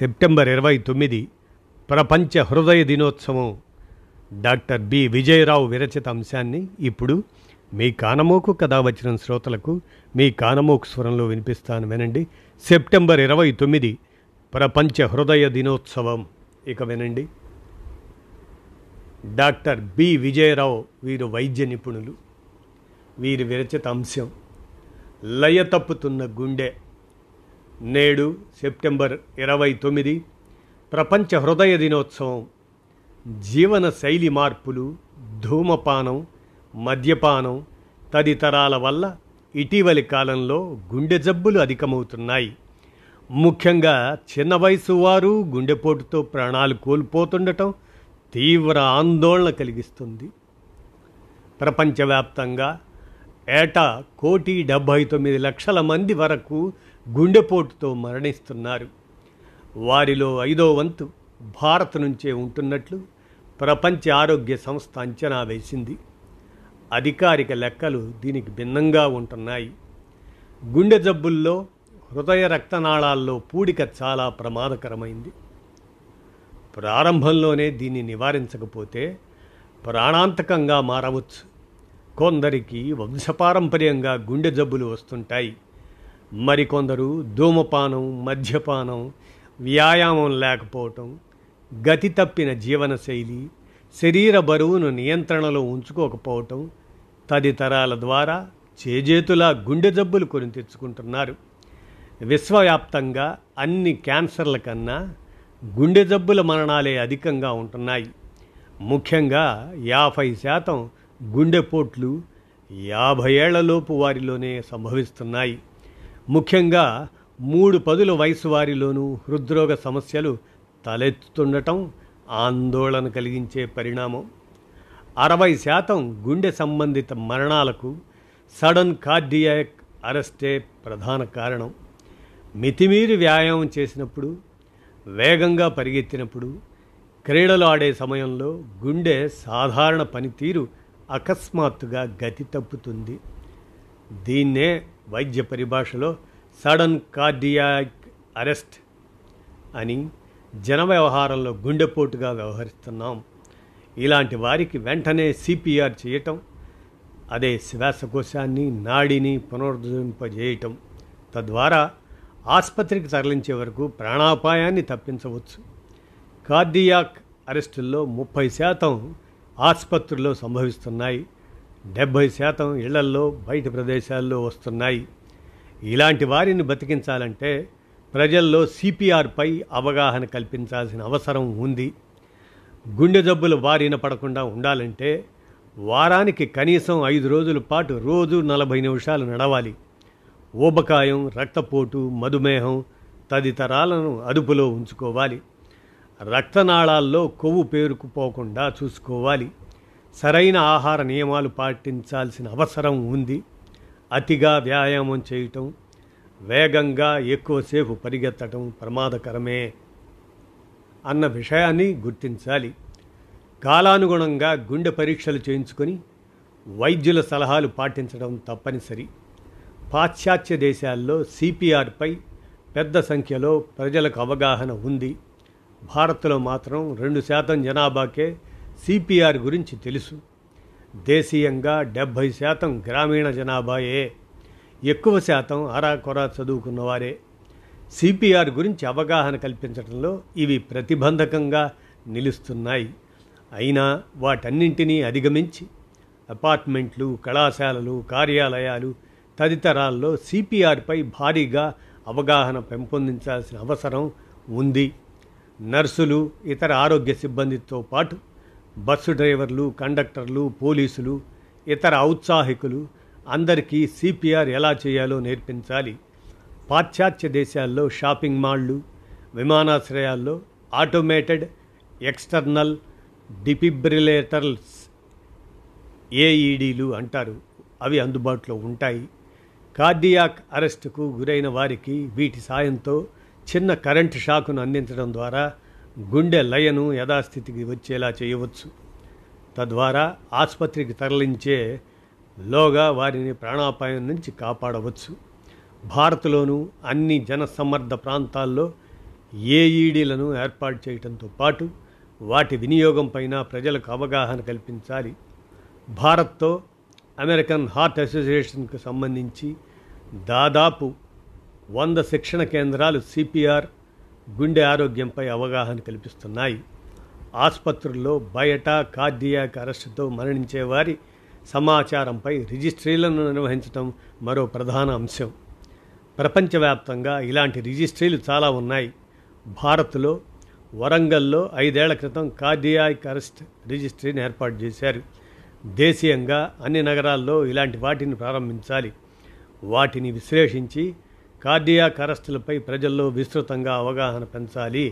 September ఇరవై తొమ్మిది ప్రపంచ హృదయ దినోత్సవం డాక్టర్ బి విజయరావు విరచిత అంశాన్ని ఇప్పుడు మీ కానమోకు కథ వచ్చిన శ్రోతలకు మీ కానమోకు స్వరంలో వినిపిస్తాను వినండి సెప్టెంబర్ ఇరవై తొమ్మిది ప్రపంచ హృదయ దినోత్సవం ఇక వినండి డాక్టర్ బి విజయరావు వీరు వైద్య నిపుణులు వీరి విరచిత అంశం లయ తప్పుతున్న గుండె నేడు సెప్టెంబర్ ఇరవై తొమ్మిది ప్రపంచ హృదయ దినోత్సవం జీవన శైలి మార్పులు ధూమపానం మద్యపానం తదితరాల వల్ల ఇటీవలి కాలంలో గుండె జబ్బులు అధికమవుతున్నాయి ముఖ్యంగా చిన్న వయసు వారు గుండెపోటుతో ప్రాణాలు కోల్పోతుండటం తీవ్ర ఆందోళన కలిగిస్తుంది ప్రపంచవ్యాప్తంగా ఏటా కోటి డెబ్భై తొమ్మిది లక్షల మంది వరకు గుండెపోటుతో మరణిస్తున్నారు వారిలో ఐదో వంతు భారత్ నుంచే ఉంటున్నట్లు ప్రపంచ ఆరోగ్య సంస్థ అంచనా వేసింది అధికారిక లెక్కలు దీనికి భిన్నంగా ఉంటున్నాయి గుండె జబ్బుల్లో హృదయ రక్తనాళాల్లో పూడిక చాలా ప్రమాదకరమైంది ప్రారంభంలోనే దీన్ని నివారించకపోతే ప్రాణాంతకంగా మారవచ్చు కొందరికి వంశపారంపర్యంగా గుండె జబ్బులు వస్తుంటాయి మరికొందరు ధూమపానం మద్యపానం వ్యాయామం లేకపోవటం గతి తప్పిన జీవనశైలి శరీర బరువును నియంత్రణలో ఉంచుకోకపోవటం తదితరాల ద్వారా చేజేతులా గుండె జబ్బులు కొని తెచ్చుకుంటున్నారు విశ్వవ్యాప్తంగా అన్ని క్యాన్సర్ల కన్నా గుండె జబ్బుల మరణాలే అధికంగా ఉంటున్నాయి ముఖ్యంగా యాభై శాతం గుండెపోట్లు యాభై ఏళ్లలోపు వారిలోనే సంభవిస్తున్నాయి ముఖ్యంగా మూడు పదుల వయసు వారిలోనూ హృద్రోగ సమస్యలు తలెత్తుతుండటం ఆందోళన కలిగించే పరిణామం అరవై శాతం గుండె సంబంధిత మరణాలకు సడన్ కార్డియాక్ అరెస్టే ప్రధాన కారణం మితిమీరి వ్యాయామం చేసినప్పుడు వేగంగా పరిగెత్తినప్పుడు క్రీడలు ఆడే సమయంలో గుండె సాధారణ పనితీరు అకస్మాత్తుగా గతి తప్పుతుంది దీన్నే వైద్య పరిభాషలో సడన్ కార్డియాక్ అరెస్ట్ అని జన వ్యవహారంలో గుండెపోటుగా వ్యవహరిస్తున్నాం ఇలాంటి వారికి వెంటనే సిపిఆర్ చేయటం అదే శ్వాసకోశాన్ని నాడిని పునరుద్ధరింపజేయటం తద్వారా ఆసుపత్రికి తరలించే వరకు ప్రాణాపాయాన్ని తప్పించవచ్చు కార్డియాక్ అరెస్టుల్లో ముప్పై శాతం ఆసుపత్రుల్లో సంభవిస్తున్నాయి డెబ్భై శాతం ఇళ్లల్లో బయట ప్రదేశాల్లో వస్తున్నాయి ఇలాంటి వారిని బతికించాలంటే ప్రజల్లో సిపిఆర్పై అవగాహన కల్పించాల్సిన అవసరం ఉంది గుండె జబ్బులు బారిన పడకుండా ఉండాలంటే వారానికి కనీసం ఐదు రోజుల పాటు రోజు నలభై నిమిషాలు నడవాలి ఊబకాయం రక్తపోటు మధుమేహం తదితరాలను అదుపులో ఉంచుకోవాలి రక్తనాళాల్లో కొవ్వు పేరుకుపోకుండా చూసుకోవాలి సరైన ఆహార నియమాలు పాటించాల్సిన అవసరం ఉంది అతిగా వ్యాయామం చేయటం వేగంగా ఎక్కువసేపు పరిగెత్తటం ప్రమాదకరమే అన్న విషయాన్ని గుర్తించాలి కాలానుగుణంగా గుండె పరీక్షలు చేయించుకొని వైద్యుల సలహాలు పాటించడం తప్పనిసరి పాశ్చాత్య దేశాల్లో సిపిఆర్పై పెద్ద సంఖ్యలో ప్రజలకు అవగాహన ఉంది భారత్లో మాత్రం రెండు శాతం జనాభాకే సిపిఆర్ గురించి తెలుసు దేశీయంగా డెబ్భై శాతం గ్రామీణ జనాభాయే ఎక్కువ శాతం అరాకొరా చదువుకున్నవారే సిపిఆర్ గురించి అవగాహన కల్పించడంలో ఇవి ప్రతిబంధకంగా నిలుస్తున్నాయి అయినా వాటన్నింటినీ అధిగమించి అపార్ట్మెంట్లు కళాశాలలు కార్యాలయాలు తదితరాల్లో సిపిఆర్పై భారీగా అవగాహన పెంపొందించాల్సిన అవసరం ఉంది నర్సులు ఇతర ఆరోగ్య సిబ్బందితో పాటు బస్సు డ్రైవర్లు కండక్టర్లు పోలీసులు ఇతర ఔత్సాహికులు అందరికీ సిపిఆర్ ఎలా చేయాలో నేర్పించాలి పాశ్చాత్య దేశాల్లో షాపింగ్ మాళ్ళు విమానాశ్రయాల్లో ఆటోమేటెడ్ ఎక్స్టర్నల్ డిఫిబ్రిలేటర్స్ ఏఈడీలు అంటారు అవి అందుబాటులో ఉంటాయి కార్డియాక్ అరెస్టుకు గురైన వారికి వీటి సాయంతో చిన్న కరెంట్ షాకును అందించడం ద్వారా గుండె లయను యథాస్థితికి వచ్చేలా చేయవచ్చు తద్వారా ఆసుపత్రికి తరలించే లోగా వారిని ప్రాణాపాయం నుంచి కాపాడవచ్చు భారత్లోను అన్ని జనసమ్మర్ధ ప్రాంతాల్లో ఏఈడీలను ఏర్పాటు చేయడంతో పాటు వాటి వినియోగం పైన ప్రజలకు అవగాహన కల్పించాలి భారత్తో అమెరికన్ హార్ట్ అసోసియేషన్కు సంబంధించి దాదాపు వంద శిక్షణ కేంద్రాలు సిపిఆర్ గుండె ఆరోగ్యంపై అవగాహన కల్పిస్తున్నాయి ఆసుపత్రుల్లో బయట కార్డియాక్ అరెస్టుతో మరణించే వారి సమాచారంపై రిజిస్ట్రీలను నిర్వహించడం మరో ప్రధాన అంశం ప్రపంచవ్యాప్తంగా ఇలాంటి రిజిస్ట్రీలు చాలా ఉన్నాయి భారత్లో వరంగల్లో ఐదేళ్ల క్రితం కార్డియాక్ అరెస్ట్ రిజిస్ట్రీని ఏర్పాటు చేశారు దేశీయంగా అన్ని నగరాల్లో ఇలాంటి వాటిని ప్రారంభించాలి వాటిని విశ్లేషించి కార్డియాక్ అరెస్టులపై ప్రజల్లో విస్తృతంగా అవగాహన పెంచాలి